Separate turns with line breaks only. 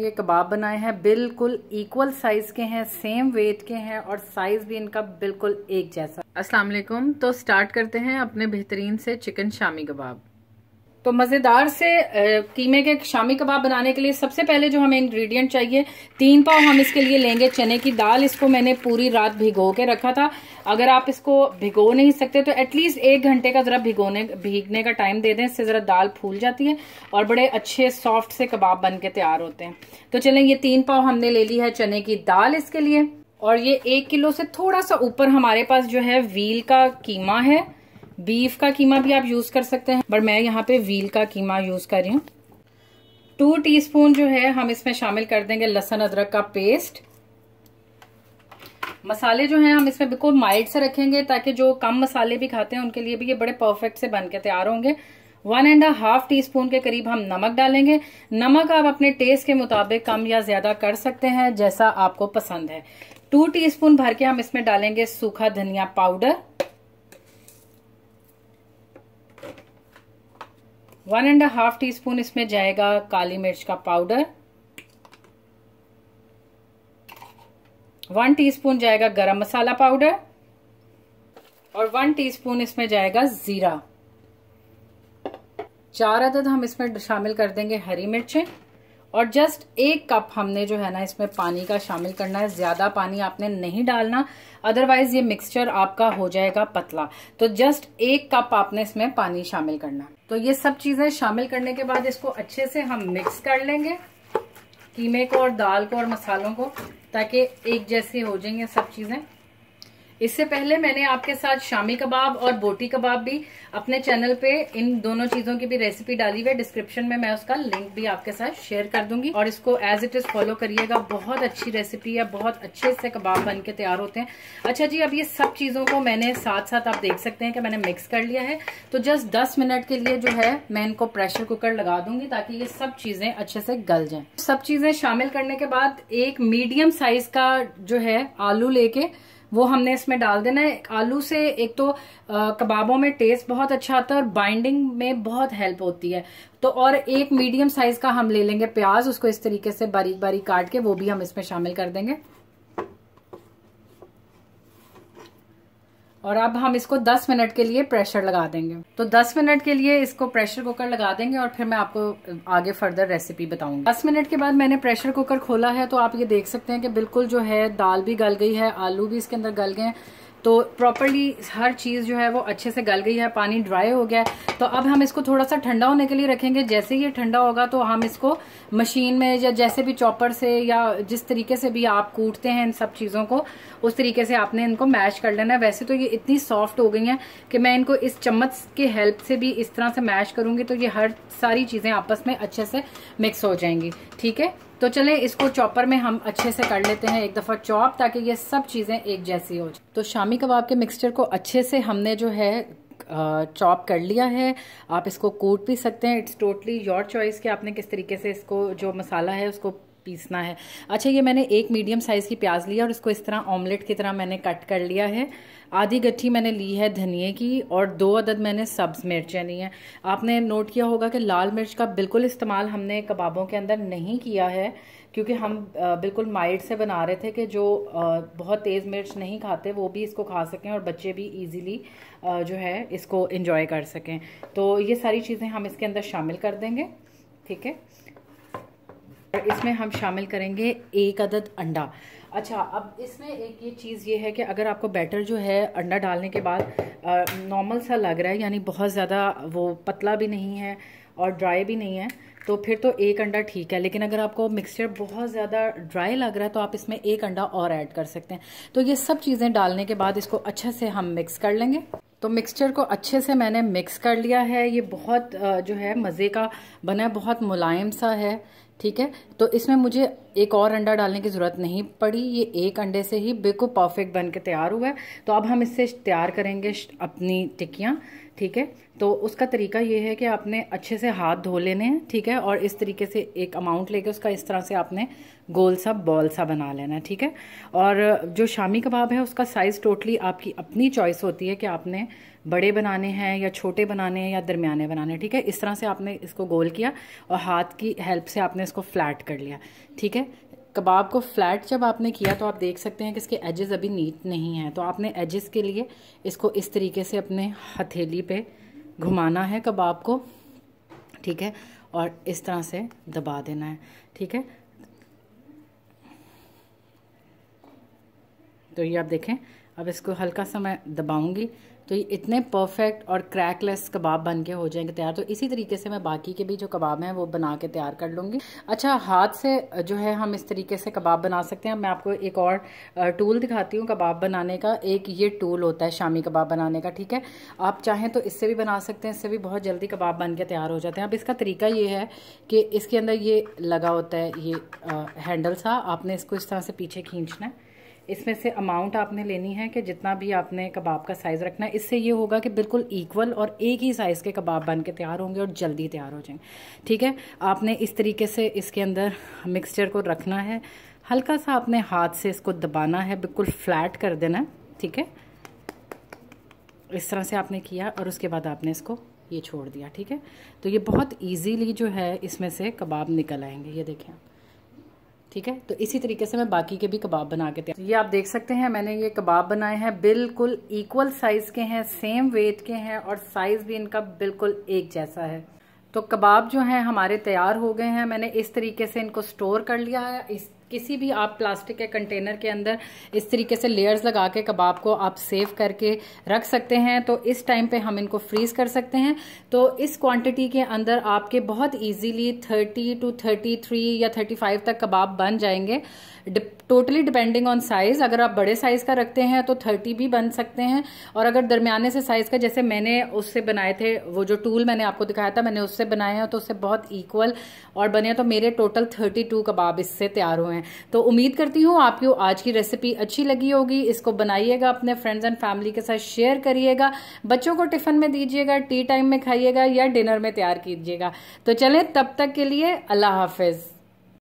ये कबाब बनाए हैं बिल्कुल इक्वल साइज के हैं सेम वेट के हैं और साइज भी इनका बिल्कुल एक जैसा अस्सलाम वालेकुम तो स्टार्ट करते हैं अपने बेहतरीन से चिकन शामी कबाब तो मज़ेदार से कीमे के शामी कबाब बनाने के लिए सबसे पहले जो हमें इंग्रेडिएंट चाहिए तीन पाव हम इसके लिए लेंगे चने की दाल इसको मैंने पूरी रात भिगो के रखा था अगर आप इसको भिगो नहीं सकते तो एटलीस्ट एक घंटे का ज़रा भिगोने भीगने का टाइम दे दें इससे ज़रा दाल फूल जाती है और बड़े अच्छे सॉफ्ट से कबाब बन के तैयार होते हैं तो चलें ये तीन पाव हमने ले ली है चने की दाल इसके लिए और ये एक किलो से थोड़ा सा ऊपर हमारे पास जो है व्हील का कीमा है बीफ का कीमा भी आप यूज कर सकते हैं बट मैं यहाँ पे व्हील का कीमा यूज कर रही हूँ टू टीस्पून जो है हम इसमें शामिल कर देंगे लहसन अदरक का पेस्ट मसाले जो हैं हम इसमें बिल्कुल माइल्ड से रखेंगे ताकि जो कम मसाले भी खाते हैं उनके लिए भी ये बड़े परफेक्ट से बन के तैयार होंगे one and half teaspoon के करीब हम नमक डालेंगे नमक आप अपने टेस्ट के मुताबिक कम या ज्यादा कर सकते हैं जैसा आपको पसंद है टू स्पून भर के हम इसमें डालेंगे सूखा धनिया powder one and half teaspoon इसमें जाएगा काली मिर्च का पाउडर वन टीस्पून जाएगा गरम मसाला पाउडर और वन टीस्पून इसमें जाएगा जीरा चार अदद हम इसमें शामिल कर देंगे हरी मिर्चें और जस्ट एक कप हमने जो है ना इसमें पानी का शामिल करना है ज़्यादा पानी आपने नहीं डालना अदरवाइज़ ये मिक्सचर आपका हो जाएगा पतला तो जस्ट एक कप आपने इसमें पानी शामिल करना तो ये सब चीज़ें शामिल करने के बाद इसको अच्छे से हम मिक्स कर लेंगे कीमे को और दाल को और मसालों को ताकि एक जैसी हो जाएंगे सब चीज़ें इससे पहले मैंने आपके साथ शामी कबाब और बोटी कबाब भी अपने चैनल पे इन दोनों चीजों की भी रेसिपी डाली हुई है डिस्क्रिप्शन में मैं उसका लिंक भी आपके साथ शेयर कर दूंगी और इसको एज इट इज फॉलो करिएगा बहुत अच्छी रेसिपी है बहुत अच्छे से कबाब बन के तैयार होते हैं अच्छा जी अब ये सब चीजों को मैंने साथ साथ आप देख सकते हैं कि मैंने मिक्स कर लिया है तो जस्ट दस मिनट के लिए जो है मैं इनको प्रेशर कुकर लगा दूंगी ताकि ये सब चीजें अच्छे से गल जाए सब चीजें शामिल करने के बाद एक मीडियम साइज का जो है आलू लेके वो हमने इसमें डाल देना है आलू से एक तो कबाबों में टेस्ट बहुत अच्छा आता है और बाइंडिंग में बहुत हेल्प होती है तो और एक मीडियम साइज का हम ले लेंगे प्याज उसको इस तरीके से बारीक बारीक काट के वो भी हम इसमें शामिल कर देंगे और अब हम इसको 10 मिनट के लिए प्रेशर लगा देंगे तो 10 मिनट के लिए इसको प्रेशर कुकर लगा देंगे और फिर मैं आपको आगे फर्दर रेसिपी बताऊंगी 10 मिनट के बाद मैंने प्रेशर कुकर खोला है तो आप ये देख सकते हैं कि बिल्कुल जो है दाल भी गल गई है आलू भी इसके अंदर गल गए हैं तो प्रॉपरली हर चीज़ जो है वो अच्छे से गल गई है पानी ड्राई हो गया है तो अब हम इसको थोड़ा सा ठंडा होने के लिए रखेंगे जैसे ही ये ठंडा होगा तो हम इसको मशीन में या जैसे भी चॉपर से या जिस तरीके से भी आप कूटते हैं इन सब चीज़ों को उस तरीके से आपने इनको मैश कर लेना है वैसे तो ये इतनी सॉफ्ट हो गई हैं कि मैं इनको इस चम्मच के हेल्प से भी इस तरह से मैश करूँगी तो ये हर सारी चीज़ें आपस में अच्छे से मिक्स हो जाएंगी ठीक है तो चलें इसको चॉपर में हम अच्छे से कर लेते हैं एक दफ़ा चॉप ताकि ये सब चीज़ें एक जैसी हो जाए तो शामी कबाब के मिक्सचर को अच्छे से हमने जो है चॉप कर लिया है आप इसको कूट भी सकते हैं इट्स टोटली योर चॉइस कि आपने किस तरीके से इसको जो मसाला है उसको पीसना है अच्छा ये मैंने एक मीडियम साइज़ की प्याज लिया और इसको इस तरह ऑमलेट की तरह मैंने कट कर लिया है आधी गट्ठी मैंने ली है धनिए की और दो अदद मैंने सब्ज़ मिर्चें ली हैं आपने नोट किया होगा कि लाल मिर्च का बिल्कुल इस्तेमाल हमने कबाबों के अंदर नहीं किया है क्योंकि हम बिल्कुल माइड से बना रहे थे कि जो बहुत तेज़ मिर्च नहीं खाते वो भी इसको खा सकें और बच्चे भी ईजिली जो है इसको इंजॉय कर सकें तो ये सारी चीज़ें हम इसके अंदर शामिल कर देंगे ठीक है इसमें हम शामिल करेंगे एक अदद अंडा अच्छा अब इसमें एक ये चीज़ ये है कि अगर आपको बैटर जो है अंडा डालने के बाद नॉर्मल सा लग रहा है यानी बहुत ज़्यादा वो पतला भी नहीं है और ड्राई भी नहीं है तो फिर तो एक अंडा ठीक है लेकिन अगर आपको मिक्सचर बहुत ज़्यादा ड्राई लग रहा है तो आप इसमें एक अंडा और ऐड कर सकते हैं तो ये सब चीज़ें डालने के बाद इसको अच्छे से हम मिक्स कर लेंगे तो मिक्सचर को अच्छे से मैंने मिक्स कर लिया है ये बहुत जो है मज़े का बना है बहुत मुलायम सा है ठीक है तो इसमें मुझे एक और अंडा डालने की ज़रूरत नहीं पड़ी ये एक अंडे से ही बिल्कुल परफेक्ट बन के तैयार हुआ है तो अब हम इससे तैयार करेंगे अपनी टिक्कियाँ ठीक है तो उसका तरीका ये है कि आपने अच्छे से हाथ धो लेने हैं ठीक है और इस तरीके से एक अमाउंट लेके उसका इस तरह से आपने गोल सा बॉल सा बना लेना है ठीक है और जो शामी कबाब है उसका साइज़ टोटली आपकी अपनी चॉइस होती है कि आपने बड़े बनाने हैं या छोटे बनाने हैं या दरमियाने बनाने ठीक है इस तरह से आपने इसको गोल किया और हाथ की हेल्प से आपने इसको फ्लैट कर लिया ठीक है कबाब को फ्लैट जब आपने किया तो आप देख सकते हैं कि इसके एजेस अभी नीट नहीं हैं तो आपने एजेस के लिए इसको इस तरीके से अपने हथेली पे घुमाना है कबाब को ठीक है और इस तरह से दबा देना है ठीक है तो ये आप देखें अब इसको हल्का सा मैं दबाऊंगी तो इतने परफेक्ट और क्रैकलेस कबाब बन के हो जाएंगे तैयार तो इसी तरीके से मैं बाकी के भी जो कबाब हैं वो बना के तैयार कर लूँगी अच्छा हाथ से जो है हम इस तरीके से कबाब बना सकते हैं मैं आपको एक और टूल दिखाती हूँ कबाब बनाने का एक ये टूल होता है शामी कबाब बनाने का ठीक है आप चाहें तो इससे भी बना सकते हैं इससे भी बहुत जल्दी कबाब बन के तैयार हो जाते हैं अब इसका तरीका ये है कि इसके अंदर ये लगा होता है ये हैंडल सा आपने इसको इस तरह से पीछे खींचना है इसमें से अमाउंट आपने लेनी है कि जितना भी आपने कबाब का साइज़ रखना है इससे ये होगा कि बिल्कुल इक्वल और एक ही साइज़ के कबाब बन के तैयार होंगे और जल्दी तैयार हो जाएंगे ठीक है आपने इस तरीके से इसके अंदर मिक्सचर को रखना है हल्का सा आपने हाथ से इसको दबाना है बिल्कुल फ्लैट कर देना ठीक है इस तरह से आपने किया और उसके बाद आपने इसको ये छोड़ दिया ठीक है तो ये बहुत ईजीली जो है इसमें से कबाब निकल आएंगे ये देखें आप ठीक है तो इसी तरीके से मैं बाकी के भी कबाब बना के ये आप देख सकते हैं मैंने ये कबाब बनाए हैं बिल्कुल इक्वल साइज के हैं सेम वेट के हैं और साइज भी इनका बिल्कुल एक जैसा है तो कबाब जो हैं हमारे तैयार हो गए हैं मैंने इस तरीके से इनको स्टोर कर लिया है इस किसी भी आप प्लास्टिक के कंटेनर के अंदर इस तरीके से लेयर्स लगा के कबाब को आप सेव करके रख सकते हैं तो इस टाइम पे हम इनको फ्रीज़ कर सकते हैं तो इस क्वांटिटी के अंदर आपके बहुत इजीली 30 टू 33 या 35 तक कबाब बन जाएंगे टोटली डिपेंडिंग ऑन साइज़ अगर आप बड़े साइज़ का रखते हैं तो 30 भी बन सकते हैं और अगर दरमियाने से साइज़ का जैसे मैंने उससे बनाए थे वो जो टूल मैंने आपको दिखाया था मैंने उससे बनाए हैं तो उससे बहुत इक्वल और बने तो मेरे टोटल 32 कबाब इससे तैयार हुए हैं हैं तो उम्मीद करती हूँ आपको आज की रेसिपी अच्छी लगी होगी इसको बनाइएगा अपने फ्रेंड्स एंड फैमिली के साथ शेयर करिएगा बच्चों को टिफ़िन में दीजिएगा टी टाइम में खाइएगा या डिनर में तैयार कीजिएगा तो चलें तब तक के लिए अल्लाह हाफिज़